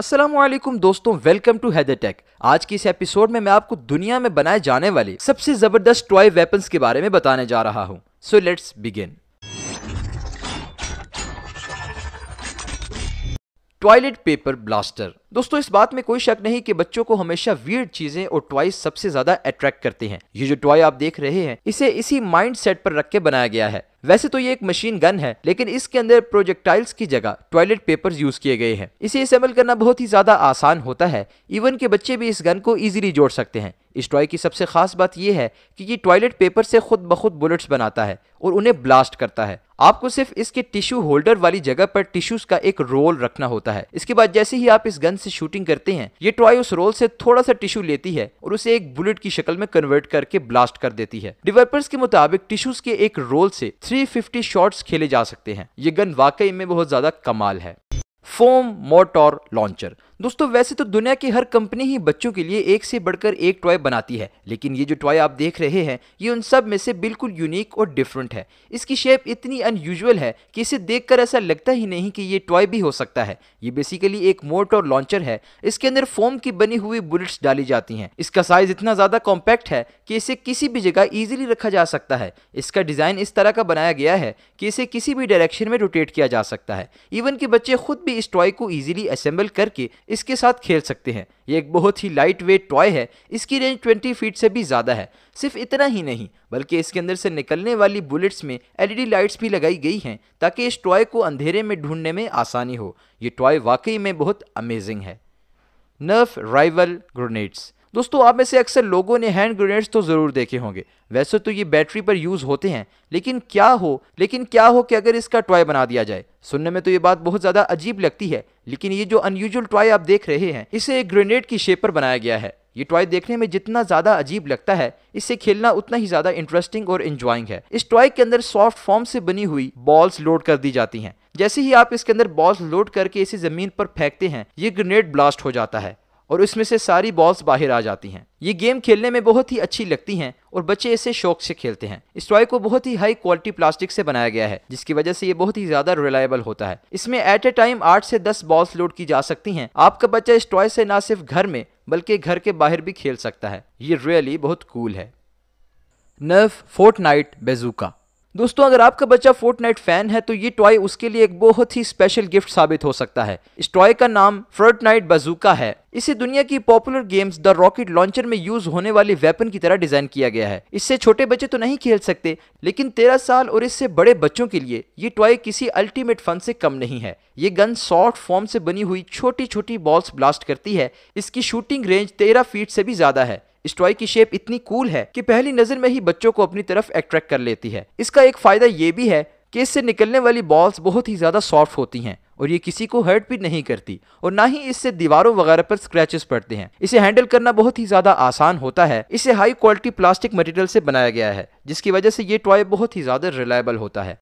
असलम दोस्तों welcome to take आज की इस एपिसोड में मैं आपको दुनिया में बनाए जाने वाली सबसे जबरदस्त टॉय वेपन्स के बारे में बताने जा रहा हूँ so let's begin toilet paper blaster दोस्तों इस बात में कोई शक नहीं कि बच्चों को हमेशा वीर चीजें और टॉयज सबसे ज्यादा अट्रैक्ट करते हैं ये जो टॉय आप देख रहे हैं इसे इसी माइंड सेट पर रख के बनाया गया है वैसे तो ये एक मशीन गन है लेकिन इसके अंदर प्रोजेक्टाइल्स की जगह टॉयलेट पेपर यूज किए गए हैं इसे असेंबल करना बहुत ही ज्यादा आसान होता है इवन के बच्चे भी इस गन को इजिली जोड़ सकते हैं इस टॉय की सबसे ख़ास बात यह है कि ये टॉयलेट पेपर से खुद बखुद बुलेट्स बनाता है और उन्हें ब्लास्ट करता है आपको सिर्फ इसके टिश्यू होल्डर वाली जगह पर टिश्यूज का एक रोल रखना होता है इसके बाद जैसे ही आप इस गन से शूटिंग करते हैं ये टॉय उस रोल से थोड़ा सा टिश्यू लेती है और उसे एक बुलेट की शक्ल में कन्वर्ट करके ब्लास्ट कर देती है डेवलपर्स के मुताबिक टिश्यूज के एक रोल से 350 शॉट्स खेले जा सकते हैं ये गन वाकई में बहुत ज्यादा कमाल है फोम मोटर लॉन्चर दोस्तों वैसे तो दुनिया की हर कंपनी ही बच्चों के लिए एक से बढ़कर एक टॉय बनाती है लेकिन ये जो टॉय आप देख रहे हैं ये उन सब में से बिल्कुल यूनिक और डिफरेंट है इसकी शेप इतनी अनयूजल है कि इसे देखकर ऐसा लगता ही नहीं कि ये टॉय भी हो सकता है ये बेसिकली एक मोट और लॉन्चर है इसके अंदर फोम की बनी हुई बुलेट्स डाली जाती हैं इसका साइज इतना ज़्यादा कॉम्पैक्ट है कि इसे किसी भी जगह ईजिली रखा जा सकता है इसका डिज़ाइन इस तरह का बनाया गया है कि इसे किसी भी डायरेक्शन में रोटेट किया जा सकता है इवन कि बच्चे खुद भी इस टॉय को ईजिली असेंबल करके इसके साथ खेल सकते हैं ये एक बहुत ही लाइट वेट टॉय है इसकी रेंज 20 फीट से भी ज़्यादा है सिर्फ इतना ही नहीं बल्कि इसके अंदर से निकलने वाली बुलेट्स में एलईडी लाइट्स भी लगाई गई हैं ताकि इस टॉय को अंधेरे में ढूंढने में आसानी हो ये टॉय वाकई में बहुत अमेजिंग है नर्फ राइवल ग्रोनेट्स दोस्तों आप में से अक्सर लोगों ने हैंड ग्रेनेड्स तो ज़रूर देखे होंगे वैसे तो ये बैटरी पर यूज़ होते हैं लेकिन क्या हो लेकिन क्या हो कि अगर इसका टॉय बना दिया जाए सुनने में तो ये बात बहुत ज़्यादा अजीब लगती है लेकिन ये जो अनयूजल टॉय आप देख रहे हैं इसे एक ग्रेनेड की शेप पर बनाया गया है ये टॉय देखने में जितना ज्यादा अजीब लगता है इससे खेलना उतना ही ज्यादा इंटरेस्टिंग और इंजॉइंग है इस टॉय के अंदर सॉफ्ट फॉर्म से बनी हुई बॉल्स लोड कर दी जाती हैं जैसे ही आप इसके अंदर बॉल्स लोड करके इसे जमीन पर फेंकते हैं ये ग्रेनेड ब्लास्ट हो जाता है और उसमें से सारी बॉल्स बाहर आ जाती हैं ये गेम खेलने में बहुत ही अच्छी लगती हैं और बच्चे इसे शौक से खेलते हैं इस टॉय को बहुत ही हाई क्वालिटी प्लास्टिक से बनाया गया है जिसकी वजह से ये बहुत ही ज्यादा रिलायबल होता है इसमें एट ए टाइम आठ से दस बॉल्स लोड की जा सकती है आपका बच्चा इस टॉय से ना सिर्फ घर में बल्कि घर के बाहर भी खेल सकता है ये रियली बहुत कूल है नर्व फोर्ट नाइट बेजूका दोस्तों अगर आपका बच्चा फोर्टनाइट फैन है तो ये टॉय उसके लिए एक बहुत ही स्पेशल गिफ्ट साबित हो सकता है इस टॉय का नाम फोर्टनाइट बजूका है इसे दुनिया की popular games the rocket launcher में यूज होने वाली वेपन की तरह डिजाइन किया गया है इससे छोटे बच्चे तो नहीं खेल सकते लेकिन तेरह साल और इससे बड़े बच्चों के लिए ये टॉय किसी अल्टीमेट फन से कम नहीं है ये गन सॉफ्ट फॉर्म से बनी हुई छोटी छोटी बॉल्स ब्लास्ट करती है इसकी शूटिंग रेंज तेरह फीट से भी ज्यादा है इस टॉय की शेप इतनी कूल है कि पहली नजर में ही बच्चों को अपनी तरफ अट्रैक्ट कर लेती है इसका एक फायदा ये भी है कि इससे निकलने वाली बॉल्स बहुत ही ज्यादा सॉफ्ट होती हैं और ये किसी को हर्ट भी नहीं करती और ना ही इससे दीवारों वगैरह पर स्क्रैचेस पड़ते हैं इसे हैंडल करना बहुत ही ज्यादा आसान होता है इसे हाई क्वालिटी प्लास्टिक मटेरियल से बनाया गया है जिसकी वजह से ये टॉय बहुत ही ज्यादा रिलायबल होता है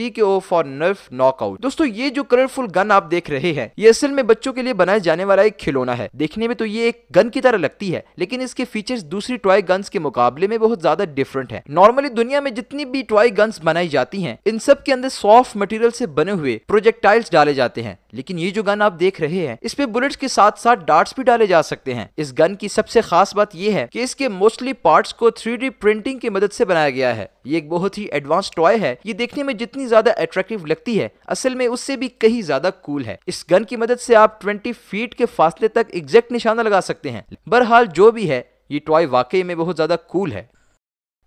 टी के ओ फॉर नर्व नॉकआउट दोस्तों ये जो कलरफुल गन आप देख रहे हैं ये असल में बच्चों के लिए बनाया जाने वाला एक खिलौना है देखने में तो ये एक गन की तरह लगती है लेकिन इसके फीचर्स दूसरी टॉय गन्स के मुकाबले में बहुत ज्यादा डिफरेंट है नॉर्मली दुनिया में जितनी भी टॉय गन्स बनाई जाती है इन सब के अंदर सॉफ्ट मटेरियल से बने हुए प्रोजेक्टाइल्स डाले जाते हैं लेकिन ये जो गन आप देख रहे हैं इसमें बुलेट्स के साथ साथ डार्ट्स भी डाले जा सकते हैं इस गन की सबसे खास बात यह है कि इसके मोस्टली पार्ट्स को 3D प्रिंटिंग की मदद से बनाया गया है ये एक बहुत ही एडवांस टॉय है ये देखने में जितनी ज्यादा अट्रैक्टिव लगती है असल में उससे भी कहीं ज्यादा कूल है इस गन की मदद से आप 20 फीट के फासले तक एग्जैक्ट निशाना लगा सकते हैं बहरहाल जो भी है ये टॉय वाकई में बहुत ज्यादा कूल है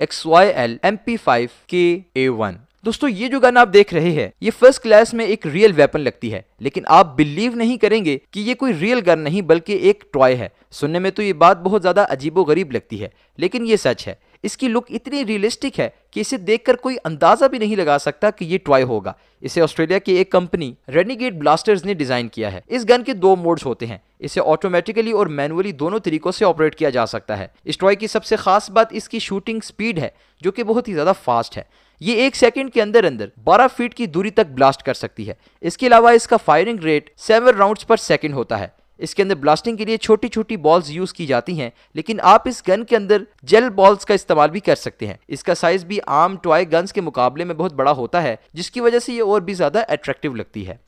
X Y L M P five K A one दोस्तों ये जो गन आप देख रहे हैं ये फर्स्ट क्लास में एक रियल वेपन लगती है लेकिन आप बिलीव नहीं करेंगे कि ये कोई रियल गन नहीं बल्कि एक टॉय है सुनने में तो ये बात बहुत ज्यादा अजीबो गरीब लगती है लेकिन ये सच है इसकी लुक इतनी रियलिस्टिक है कि इसे देखकर कोई अंदाजा भी नहीं लगा सकता कि ये टॉय होगा इसे ऑस्ट्रेलिया की एक कंपनी रेनिगेट ब्लास्टर्स ने डिजाइन किया है इस गन के दो मोड्स होते हैं इसे ऑटोमेटिकली और मैनुअली दोनों तरीकों से ऑपरेट किया जा सकता है इस टॉय की सबसे खास बात इसकी शूटिंग स्पीड है जो कि बहुत ही ज्यादा फास्ट है ये एक सेकेंड के अंदर अंदर बारह फीट की दूरी तक ब्लास्ट कर सकती है इसके अलावा इसका firing rate seven rounds per second होता है इसके अंदर ब्लास्टिंग के लिए छोटी छोटी बॉल्स यूज की जाती हैं लेकिन आप इस गन के अंदर जेल बॉल्स का इस्तेमाल भी कर सकते हैं इसका साइज भी आम टॉय गन्स के मुकाबले में बहुत बड़ा होता है जिसकी वजह से ये और भी ज्यादा अट्रैक्टिव लगती है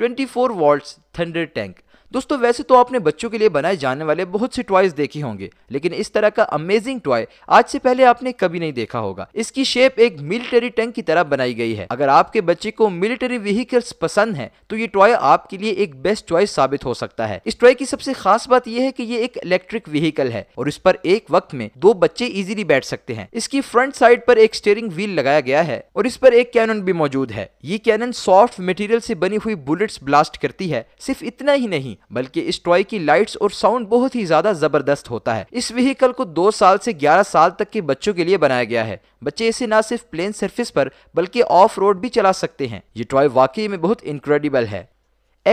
24 फोर वॉल्ट थंडर टैंक दोस्तों वैसे तो आपने बच्चों के लिए बनाए जाने वाले बहुत से टॉयज देखे होंगे लेकिन इस तरह का अमेजिंग टॉय आज से पहले आपने कभी नहीं देखा होगा इसकी शेप एक मिलिट्री टैंक की तरह बनाई गई है अगर आपके बच्चे को मिलिट्री व्हीकल्स पसंद है तो ये टॉय आपके लिए एक बेस्ट चॉइस साबित हो सकता है इस टॉय की सबसे खास बात यह है की ये एक इलेक्ट्रिक व्हीकल है और इस पर एक वक्त में दो बच्चे इजिली बैठ सकते हैं इसकी फ्रंट साइड पर एक स्टेयरिंग व्हील लगाया गया है और इस पर एक कैनन भी मौजूद है ये कैनन सॉफ्ट मटेरियल से बनी हुई बुलेट्स ब्लास्ट करती है सिर्फ इतना ही नहीं नहीं बल्कि इस टॉय की लाइट्स और साउंड बहुत ही ज्यादा जबरदस्त होता है इस व्हीकल को दो साल से ग्यारह साल तक के बच्चों के लिए बनाया गया है बच्चे इसे ना सिर्फ प्लेन सर्फिस पर बल्कि ऑफ रोड भी चला सकते हैं ये टॉय वाकई में बहुत इनक्रेडिबल है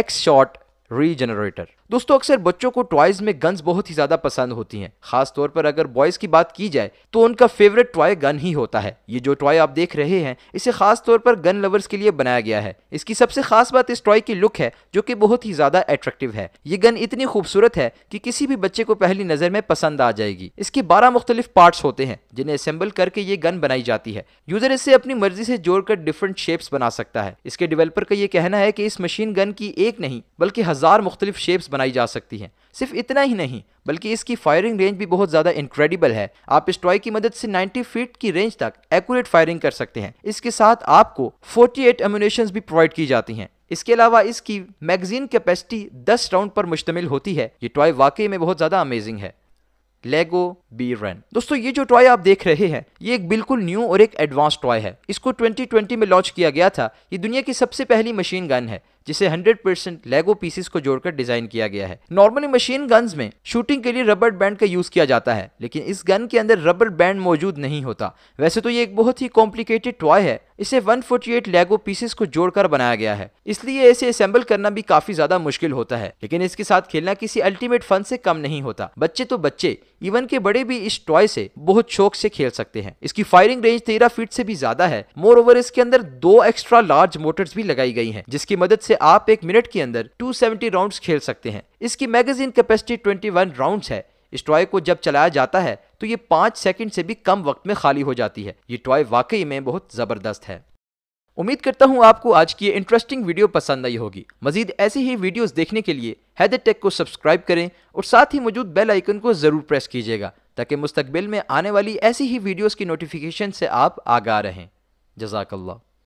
एक्स शॉर्ट रीजनरेटर दोस्तों अक्सर बच्चों को टॉयज में गन्स बहुत ही ज्यादा पसंद होती हैं तौर पर अगर बॉयज की बात की जाए तो उनका फेवरेट टॉय गन ही होता है ये जो टॉय आप देख रहे हैं इसे खास तौर पर गन लवर्स के लिए बनाया गया है इसकी सबसे खास बात इस टॉय की लुक है जो की बहुत ही ज्यादा अट्रैक्टिव है ये गन इतनी खूबसूरत है कि किसी भी बच्चे को पहली नजर में पसंद आ जाएगी इसके बारह मुख्तलिफ पार्ट होते हैं जिन्हें असेंबल करके ये गन बनाई जाती है यूजर इसे अपनी मर्जी से जोड़कर डिफरेंट शेप्स बना सकता है इसके डिवेलपर का ये कहना है की इस मशीन गन की एक नहीं बल्कि हजार हज़ार मुख्तलिफ शेप्स बनाई जा सकती हैं सिर्फ इतना ही नहीं बल्कि इसकी फायरिंग रेंज भी बहुत ज़्यादा इनक्रेडिबल है आप इस टॉय की मदद से 90 फीट की रेंज तक एक्यूरेट फायरिंग कर सकते हैं इसके साथ आपको 48 एट भी प्रोवाइड की जाती हैं इसके अलावा इसकी मैगजीन कैपेसिटी 10 राउंड पर मुश्तमिल होती है ये टॉय वाकई में बहुत ज़्यादा अमेजिंग है लेगो बी रन दोस्तों ये जो टॉय आप देख रहे हैं ये एक बिल्कुल न्यू और एक एडवांस टॉय है इसको 2020 में लॉन्च किया गया था ये दुनिया की सबसे पहली मशीन गन है जिसे 100 परसेंट लेगो पीसेस को जोड़कर डिजाइन किया गया है नॉर्मली मशीन गन्स में शूटिंग के लिए रबर बैंड का यूज किया जाता है लेकिन इस गन के अंदर रबर बैंड मौजूद नहीं होता वैसे तो ये एक बहुत ही कॉम्प्लिकेटेड टॉय है इसे 148 लेगो पीसेस को जोड़कर बनाया गया है इसलिए इसे असेंबल करना भी काफी ज्यादा मुश्किल होता है लेकिन इसके साथ खेलना किसी अल्टीमेट फन से कम नहीं होता बच्चे तो बच्चे इवन के बड़े भी इस टॉय से बहुत शौक से खेल सकते हैं इसकी फायरिंग रेंज तेरह फीट से भी ज्यादा है मोर ओवर इसके अंदर दो एक्स्ट्रा लार्ज मोटर्स भी लगाई गई है जिसकी मदद से से आप एक मिनट के अंदर 270 राउंड्स खेल सकते हैं इसकी मैगजीन कैपेसिटी 21 राउंड्स है इस टॉय को जब चलाया जाता है तो ये पांच सेकंड से भी कम वक्त में खाली हो जाती है ये टॉय वाकई में बहुत ज़बरदस्त है उम्मीद करता हूँ आपको आज की ये इंटरेस्टिंग वीडियो पसंद आई होगी मजीद ऐसी ही वीडियोस देखने के लिए हैदर टेक को सब्सक्राइब करें और साथ ही मौजूद बेल आइकन को ज़रूर प्रेस कीजिएगा ताकि मुस्तबिल में आने वाली ऐसी ही वीडियोज़ की नोटिफिकेशन से आप आगा रहें जजाकल्ला